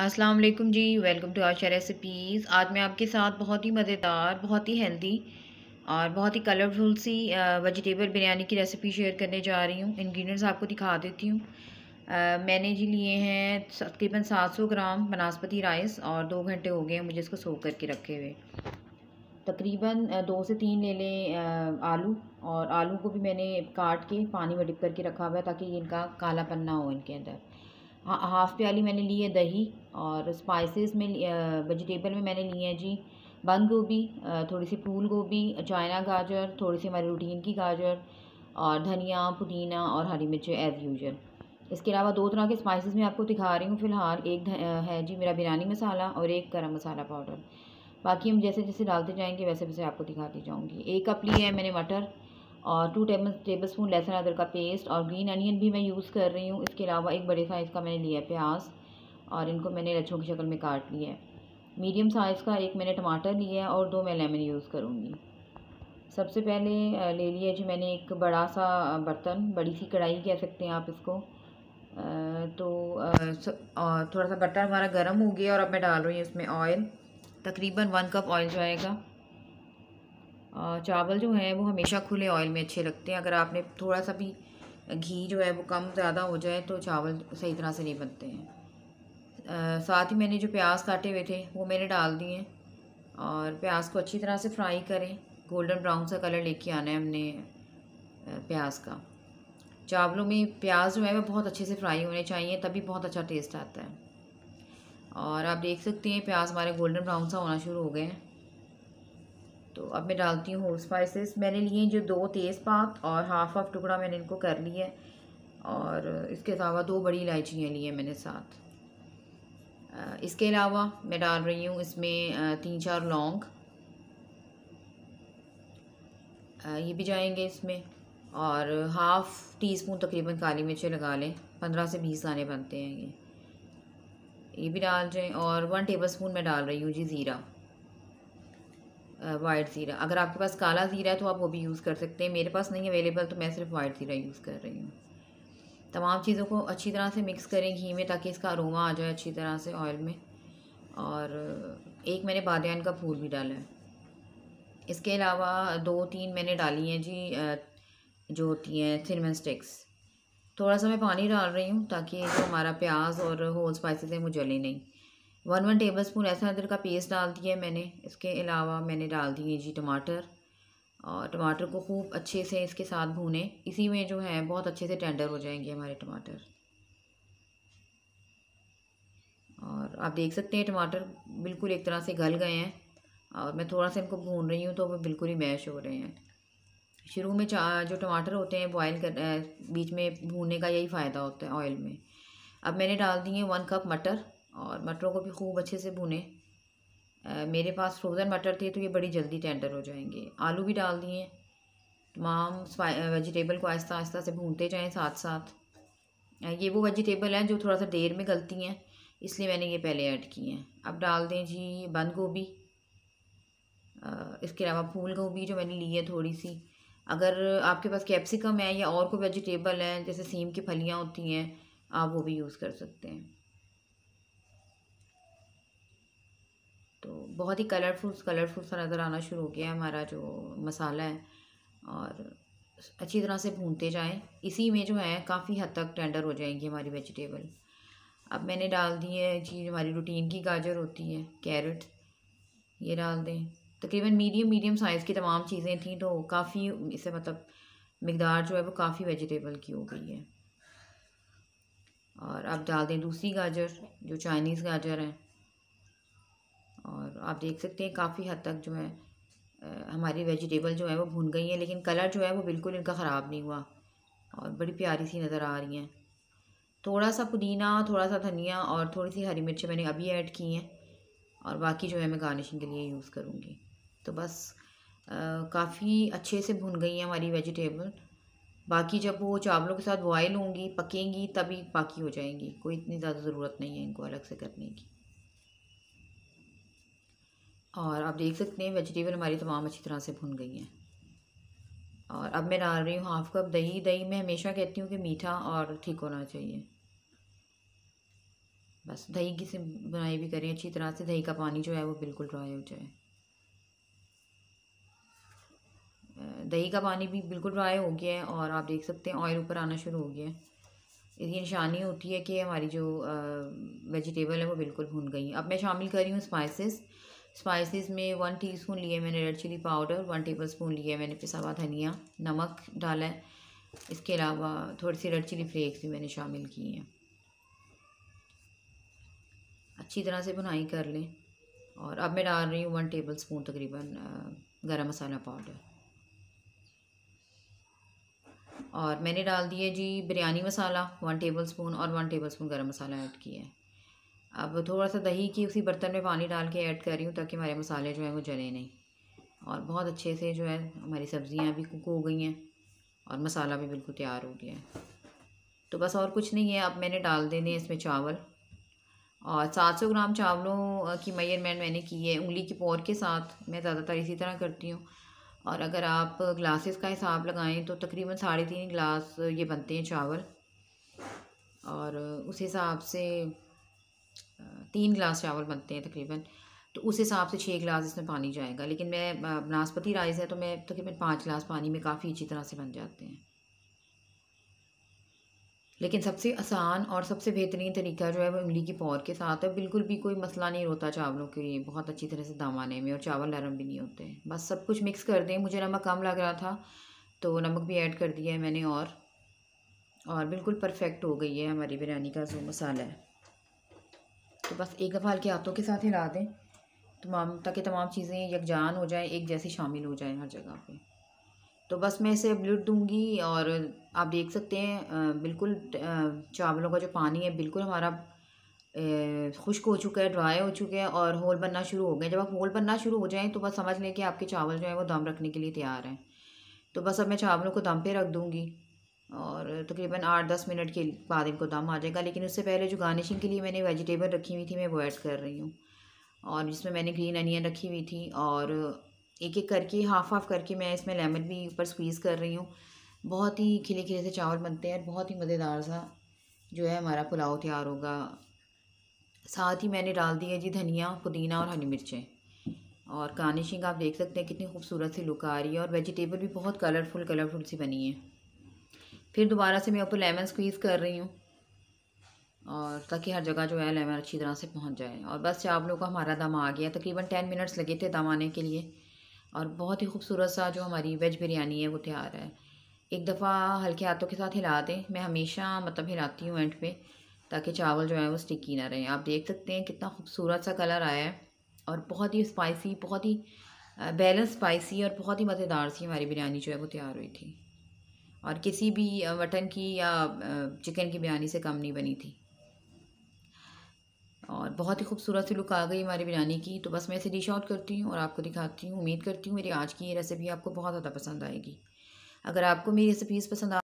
अस्सलाम वालेकुम जी वेलकम टू आशा रेसिपीज़ आज मैं आपके साथ बहुत ही मज़ेदार बहुत ही हेल्दी और बहुत ही कलरफुल सी वेजिटेबल बिरयानी की रेसिपी शेयर करने जा रही हूँ इंग्रेडिएंट्स आपको दिखा देती हूँ मैंने जी लिए हैं तकरीबन 700 ग्राम बनास्पति राइस और दो घंटे हो गए हैं मुझे इसको सोख करके रखे हुए तकरीबन दो से तीन ले लें आलू और आलू को भी मैंने काट के पानी में डिप करके रखा हुआ है ताकि इनका काला पन्ना हो इनके अंदर हाँ, हाफ़ प्याली मैंने ली है दही और स्पाइसेस में वेजिटेबल में मैंने ली है जी बंद गोभी थोड़ी सी फूल गोभी चाइना गाजर थोड़ी सी हमारी रूटीन की गाजर और धनिया पुदीना और हरी मिर्च एज़ यूजल इसके अलावा दो तरह के स्पाइसेस मैं आपको दिखा रही हूँ फ़िलहाल एक है जी मेरा बिरयानी मसाला और एक गर्म मसाला पाउडर बाकी हम जैसे जैसे डालते जाएंगे वैसे वैसे आपको दिखाती जाऊँगी एक कप ली है मैंने मटर और टू टेबल टेबल स्पून लहसुन अदर का पेस्ट और ग्रीन अनियन भी मैं यूज़ कर रही हूँ इसके अलावा एक बड़े साइज़ का मैंने लिया है प्याज और इनको मैंने लच्छों की शक्ल में काट लिया है मीडियम साइज़ का एक मैंने टमाटर लिया है और दो मैं लेमन यूज़ करूँगी सबसे पहले ले लिया जी मैंने एक बड़ा सा बर्तन बड़ी सी कढ़ाई कह सकते हैं आप इसको तो थोड़ा सा बर्तन हमारा गर्म हो गया और अब मैं डाल रही हूँ इसमें ऑयल तकरीबन वन कप ऑयल जाएगा चावल जो हैं वो हमेशा खुले ऑयल में अच्छे लगते हैं अगर आपने थोड़ा सा भी घी जो है वो कम ज़्यादा हो जाए तो चावल सही तरह से नहीं बनते हैं साथ ही मैंने जो प्याज काटे हुए थे वो मैंने डाल दिए और प्याज को अच्छी तरह से फ्राई करें गोल्डन ब्राउन सा कलर लेके आना है हमने प्याज का चावलों में प्याज जो है वो बहुत अच्छे से फ्राई होने चाहिए तभी बहुत अच्छा टेस्ट आता है और आप देख सकते हैं प्याज हमारे गोल्डन ब्राउन सा होना शुरू हो गए हैं तो अब मैं डालती हूँ होल स्पाइसेस मैंने लिए जो दो तेज़पात और हाफ हाफ टुकड़ा मैंने इनको कर लिया है और इसके अलावा दो बड़ी इलायचियाँ ली हैं मैंने साथ इसके अलावा मैं डाल रही हूँ इसमें तीन चार लौंग ये भी जाएंगे इसमें और हाफ़ टी स्पून तकरीबन काली मिर्चें लगा लें पंद्रह से बीस दाने बनते हैं ये ये भी डाल दें और वन टेबल स्पून मैं डाल रही हूँ जी ज़ीरा वाइट ज़ीरा अगर आपके पास काला ज़ीरा है तो आप वो भी यूज़ कर सकते हैं मेरे पास नहीं अवेलेबल तो मैं सिर्फ वाइट ज़ीरा यूज़ कर रही हूँ तमाम चीज़ों को अच्छी तरह से मिक्स करें घी में ताकि इसका अरोमा आ जाए अच्छी तरह से ऑयल में और एक मैंने बादन का फूल भी डाला है इसके अलावा दो तीन मैंने डाली हैं जी जो होती हैं सिनेमन स्टिक्स थोड़ा सा मैं पानी डाल रही हूँ ताकि जो हमारा प्याज और होल स्पाइसेस हैं वो जले नहीं वन वन टेबल स्पून लहसुन अदर का पेस्ट डाल दिया मैंने इसके अलावा मैंने डाल दिए जी टमाटर और टमाटर को खूब अच्छे से इसके साथ भूने इसी में जो है बहुत अच्छे से टेंडर हो जाएंगे हमारे टमाटर और आप देख सकते हैं टमाटर बिल्कुल एक तरह से गल गए हैं और मैं थोड़ा सा इनको भून रही हूँ तो वो बिल्कुल ही मैश हो रहे हैं शुरू में जो टमाटर होते हैं बॉयल कर बीच में भूनने का यही फ़ायदा होता है ऑयल में अब मैंने डाल दिए वन कप मटर और मटरों को भी खूब अच्छे से भुने मेरे पास फ्रोज़न मटर थे तो ये बड़ी जल्दी टेंडर हो जाएंगे आलू भी डाल दिए तमाम वेजिटेबल को आहिस्ता आहिस्ता से भूनते जाएँ साथ साथ ये वो वेजिटेबल हैं जो थोड़ा सा देर में गलती हैं इसलिए मैंने ये पहले ऐड किए हैं अब डाल दें जी बंद गोभी इसके अलावा फूल गोभी जो मैंने ली है थोड़ी सी अगर आपके पास कैप्सिकम है या और कोई वेजिटेबल है जैसे सीम की फलियाँ होती हैं आप वो भी यूज़ कर सकते हैं तो बहुत ही कलरफुल कलरफुल सा नज़र आना शुरू हो गया है हमारा जो मसाला है और अच्छी तरह से भूनते जाएं इसी में जो है काफ़ी हद तक टेंडर हो जाएंगी हमारी वेजिटेबल अब मैंने डाल दी है चीज़ हमारी रूटीन की गाजर होती है कैरेट ये डाल दें तकरीबन मीडियम मीडियम साइज़ की तमाम चीज़ें थी तो काफ़ी इसे मतलब मकदार जो है वो काफ़ी वेजिटेबल की हो गई है और अब डाल दें दूसरी गाजर जो चाइनीज़ गाजर है आप देख सकते हैं काफ़ी हद तक जो है हमारी वेजिटेबल जो है वो भुन गई हैं लेकिन कलर जो है वो बिल्कुल इनका ख़राब नहीं हुआ और बड़ी प्यारी सी नज़र आ रही हैं थोड़ा सा पुदीना थोड़ा सा धनिया और थोड़ी सी हरी मिर्चें मैंने अभी ऐड की हैं और बाकी जो है मैं गार्निशिंग के लिए यूज़ करूँगी तो बस काफ़ी अच्छे से भुन गई हैं हमारी वेजिटेबल बाकी जब वो चावलों के साथ बॉयल होंगी पकेंगी तभी बाकी हो जाएंगी कोई इतनी ज़्यादा ज़रूरत नहीं है इनको अलग से करने की और आप देख सकते हैं वेजिटेबल हमारी तमाम अच्छी तरह से भुन गई हैं और अब मैं डाल रही हूँ हाफ कप दही दही मैं हमेशा कहती हूँ कि मीठा और ठीक होना चाहिए बस दही की से बुनाई भी करें अच्छी तरह से दही का पानी जो है वो बिल्कुल ड्राई हो जाए दही का पानी भी बिल्कुल ड्राई हो गया है और आप देख सकते हैं ऑयल ऊपर आना शुरू हो गया है इसकी निशानी होती है कि हमारी जो वेजिटेबल है वो बिल्कुल भुन गई अब मैं शामिल कर रही हूँ स्पाइसेस स्पाइसेस में वन टीस्पून लिए मैंने red chilli powder one tablespoon मैंने पिसा हुआ धनिया नमक डाला है इसके अलावा थोड़ी सी रेड चिली फ्लेक्स भी मैंने शामिल की हैं अच्छी तरह से बुनाई कर लें और अब मैं डाल रही हूँ वन टेबल स्पून तकरीबन गर्म मसाला पाउडर और मैंने डाल दिया जी biryani masala one tablespoon और one tablespoon garam masala add किया है अब थोड़ा सा दही की उसी बर्तन में पानी डाल के ऐड कर रही हूँ ताकि हमारे मसाले जो हैं वो जले नहीं और बहुत अच्छे से जो है हमारी सब्ज़ियाँ भी कुक हो गई हैं और मसाला भी बिल्कुल तैयार हो गया है तो बस और कुछ नहीं है अब मैंने डाल देने हैं इसमें चावल और 700 ग्राम चावलों की मैन मैंने की है उंगली की पौर के साथ मैं ज़्यादातर इसी तरह करती हूँ और अगर आप ग्लासेस का हिसाब लगाएं तो तकरीबन साढ़े तीन ग्लास ये बनते हैं चावल और उस हिसाब से तीन गिलास चावल बनते हैं तकरीबन तो उस हिसाब से छः गिलास इसमें पानी जाएगा लेकिन मैं बनास्पति राइस है तो मैं तकरीबन पाँच गिलास पानी में काफ़ी अच्छी तरह से बन जाते हैं लेकिन सबसे आसान और सबसे बेहतरीन तरीका जो है वो इमली की पौर के साथ है बिल्कुल भी कोई मसला नहीं होता चावलों के लिए बहुत अच्छी तरह से दम आने में और चावल नरम भी नहीं होते बस सब कुछ मिक्स कर दें मुझे नमक कम लग रहा था तो नमक भी ऐड कर दिया है मैंने और और बिल्कुल परफेक्ट हो गई है हमारी बिरयानी का जो मसाला है तो बस एक दफ़ा हल्के हाथों के साथ हिला दें तमाम ताकि तमाम चीज़ें यकजान हो जाएँ एक जैसी शामिल हो जाएँ हर जगह पे तो बस मैं इसे ब्लिट दूंगी और आप देख सकते हैं बिल्कुल चावलों का जो पानी है बिल्कुल हमारा खुश्क हो चुका है ड्राई हो चुके हैं और होल बनना शुरू हो गए जब आप होल बनना शुरू हो जाएँ तो बस समझ लें कि आपके चावल जो हैं वो दम रखने के लिए तैयार हैं तो बस अब मैं चावलों को दम पे रख दूँगी और तकरीबन आठ दस मिनट के बाद इनको दम आ जाएगा लेकिन उससे पहले जो गार्निशिंग के लिए मैंने वेजिटेबल रखी हुई थी मैं वो ऐड कर रही हूँ और जिसमें मैंने ग्रीन अनियन रखी हुई थी और एक एक करके हाफ हाफ करके मैं इसमें लेमन भी ऊपर स्क्वीज़ कर रही हूँ बहुत ही खिले खिले से चावल बनते हैं और बहुत ही मज़ेदार सा जो है हमारा पुलाव तैयार होगा साथ ही मैंने डाल दिया जी धनिया पुदीना और हरी मिर्चें और गार्निशिंग आप देख सकते हैं कितनी खूबसूरत सी लुक आ रही है और वेजिटेबल भी बहुत कलरफुल कलरफुल सी बनी है फिर दोबारा से मैं ऊपर लेमन स्क्वीज़ कर रही हूँ और ताकि हर जगह जो है लेमन अच्छी तरह से पहुँच जाए और बस आप लोगों का हमारा दम आ गया तकरीबन टेन मिनट्स लगे थे दम आने के लिए और बहुत ही खूबसूरत सा जो हमारी वेज बिरयानी है वो तैयार है एक दफ़ा हल्के हाथों के साथ हिला दें मैं हमेशा मतलब हिलाती हूँ एंड पे ताकि चावल जो है वो स्टिकी ना रहें आप देख सकते हैं कितना खूबसूरत सा कलर आया है और बहुत ही स्पाइसी बहुत ही बैलेंस स्पाइसी और बहुत ही मज़ेदार सी हमारी बिरयानी जो है वो तैयार हुई थी और किसी भी मटन की या चिकन की बिरयानी से कम नहीं बनी थी और बहुत ही खूबसूरत सी लुक आ गई हमारी बिरयानी की तो बस मैं इसे डिश आउट करती हूँ और आपको दिखाती हूँ उम्मीद करती हूँ मेरी आज की ये रेसिपी आपको बहुत ज़्यादा पसंद आएगी अगर आपको मेरी रेसिपीज़ पसंद आ